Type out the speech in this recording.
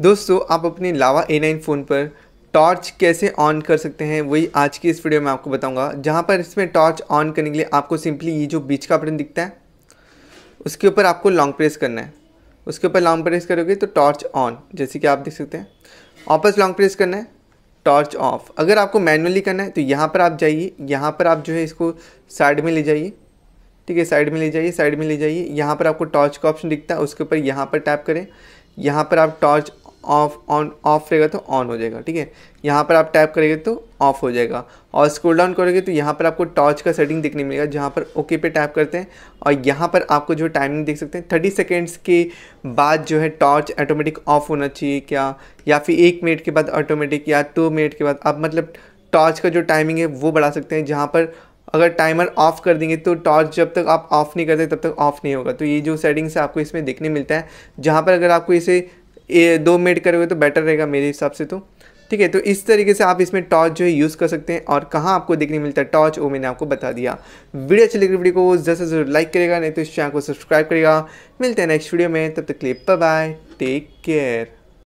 दोस्तों आप अपने लावा ए नाइन फ़ोन पर टॉर्च कैसे ऑन कर सकते हैं वही आज की इस वीडियो में आपको बताऊंगा जहां पर इसमें टॉर्च ऑन करने के लिए आपको सिंपली ये जो बीच का बटन दिखता है उसके ऊपर आपको लॉन्ग प्रेस करना है उसके ऊपर लॉन्ग प्रेस करोगे तो टॉर्च ऑन जैसे कि आप देख सकते हैं वापस लॉन्ग प्रेस करना है टॉर्च ऑफ अगर आपको मैनुअली करना है तो यहाँ पर आप जाइए यहाँ पर आप जो है इसको साइड में ले जाइए ठीक है साइड में ले जाइए साइड में ले जाइए यहाँ पर आपको टॉर्च का ऑप्शन दिखता है उसके ऊपर यहाँ पर टैप करें यहाँ पर आप टॉर्च ऑफ ऑन ऑफ रहेगा तो ऑन हो जाएगा ठीक है यहाँ पर आप टैप करेंगे तो ऑफ हो जाएगा और स्क्रोल डाउन करोगे तो यहाँ पर आपको टॉर्च का सेटिंग देखने मिलेगा जहाँ पर ओके पे टैप करते हैं और यहाँ पर आपको जो टाइमिंग देख सकते हैं थर्टी सेकेंड्स के बाद जो है टॉर्च ऑटोमेटिक ऑफ होना चाहिए क्या या फिर एक मिनट के बाद ऑटोमेटिक या दो मिनट के बाद आप मतलब टॉर्च का जो टाइमिंग है वो बढ़ा सकते हैं जहाँ पर अगर टाइमर ऑफ़ कर देंगे तो टॉर्च जब तक आप ऑफ़ नहीं करते तब तक ऑफ़ नहीं होगा तो ये जो सेटिंग्स है आपको इसमें देखने मिलता है जहाँ पर अगर आपको इसे दो मिनट करोगे तो बेटर रहेगा मेरे हिसाब से तो ठीक है तो इस तरीके से आप इसमें टॉर्च जो है यूज़ कर सकते हैं और कहाँ आपको देखने मिलता है टॉर्च वो मैंने आपको बता दिया वीडियो अच्छी लगी वीडियो को जैसे जरूर लाइक करेगा नहीं तो इस चैनल को सब्सक्राइब करेगा मिलते हैं नेक्स्ट वीडियो में तब तक क्लिप बाय टेक केयर